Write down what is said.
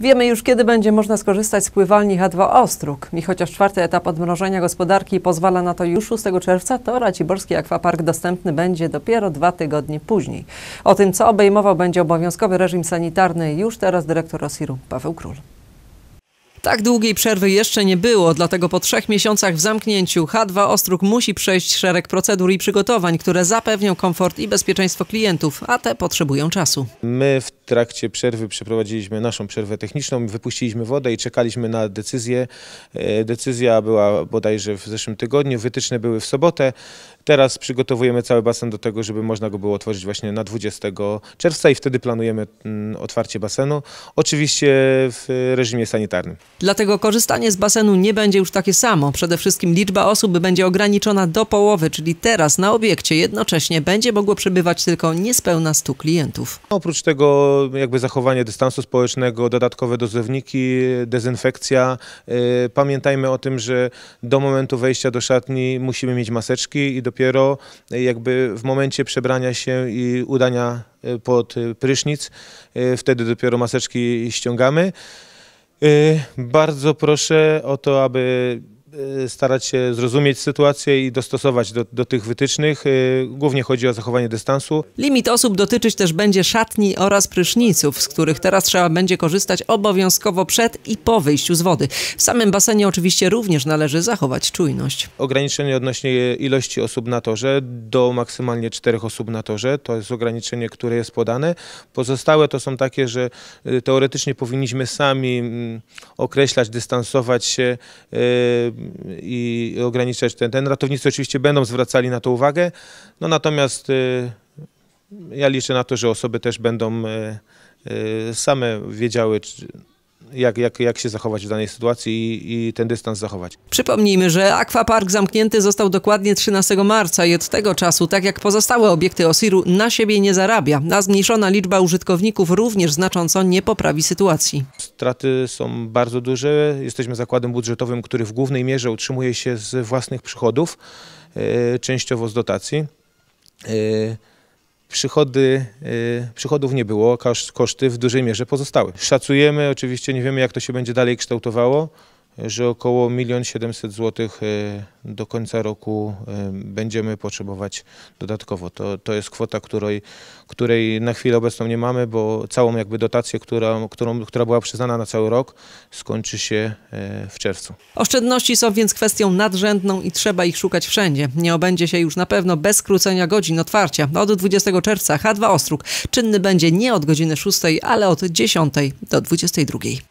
Wiemy już, kiedy będzie można skorzystać z pływalni H2 Ostróg. I chociaż czwarty etap odmrożenia gospodarki pozwala na to już 6 czerwca, to Raciborski Akwapark dostępny będzie dopiero dwa tygodnie później. O tym, co obejmował będzie obowiązkowy reżim sanitarny, już teraz dyrektor Osiru Paweł Król. Tak długiej przerwy jeszcze nie było, dlatego po trzech miesiącach w zamknięciu H2 Ostróg musi przejść szereg procedur i przygotowań, które zapewnią komfort i bezpieczeństwo klientów, a te potrzebują czasu. My w trakcie przerwy przeprowadziliśmy naszą przerwę techniczną, wypuściliśmy wodę i czekaliśmy na decyzję. E, decyzja była bodajże w zeszłym tygodniu, wytyczne były w sobotę. Teraz przygotowujemy cały basen do tego, żeby można go było otworzyć właśnie na 20 czerwca i wtedy planujemy mm, otwarcie basenu, oczywiście w reżimie sanitarnym. Dlatego korzystanie z basenu nie będzie już takie samo. Przede wszystkim liczba osób będzie ograniczona do połowy, czyli teraz na obiekcie jednocześnie będzie mogło przebywać tylko niespełna 100 klientów. Oprócz tego jakby zachowanie dystansu społecznego, dodatkowe dozowniki, dezynfekcja. Y, pamiętajmy o tym, że do momentu wejścia do szatni musimy mieć maseczki i do dopiero e, jakby w momencie przebrania się i udania e, pod e, prysznic, wtedy dopiero maseczki ściągamy. Bardzo proszę o to, aby Y, starać się zrozumieć sytuację i dostosować do, do, tych wytycznych. Y, głównie chodzi o zachowanie dystansu. Limit osób dotyczyć też będzie szatni oraz pryszniców, z których teraz trzeba będzie korzystać obowiązkowo przed i po wyjściu z wody. W samym basenie oczywiście również należy zachować czujność. Ograniczenie odnośnie ilości osób na torze do maksymalnie czterech osób na torze. To jest ograniczenie, które jest podane. Pozostałe to są takie, że y, teoretycznie powinniśmy sami mm, określać, dystansować się i ograniczać ten, ten. Ratownicy oczywiście będą zwracali na to uwagę, no natomiast y, ja liczę na to, że osoby też będą y, y, same wiedziały, czy, jak, jak, jak się zachować w danej sytuacji i, i ten dystans zachować. Przypomnijmy, że akwapark zamknięty został dokładnie 13 marca i od tego czasu, tak jak pozostałe obiekty Osiru, na siebie nie zarabia, a zmniejszona liczba użytkowników również znacząco nie poprawi sytuacji. Straty są bardzo duże. Jesteśmy zakładem budżetowym, który w głównej mierze utrzymuje się z własnych przychodów, e, częściowo z dotacji. E, Przychody, y, przychodów nie było, koszty w dużej mierze pozostały. Szacujemy, oczywiście nie wiemy jak to się będzie dalej kształtowało że około 1 700 zł do końca roku e, będziemy potrzebować dodatkowo. To, to jest kwota, której, której na chwilę obecną nie mamy, bo całą jakby dotację, która, którą, która była przyznana na cały rok, skończy się e, w czerwcu. Oszczędności są więc kwestią nadrzędną i trzeba ich szukać wszędzie. Nie obędzie się już na pewno bez skrócenia godzin otwarcia. Od 20 czerwca H2 Ostróg czynny będzie nie od godziny 6, ale od 10 do 22.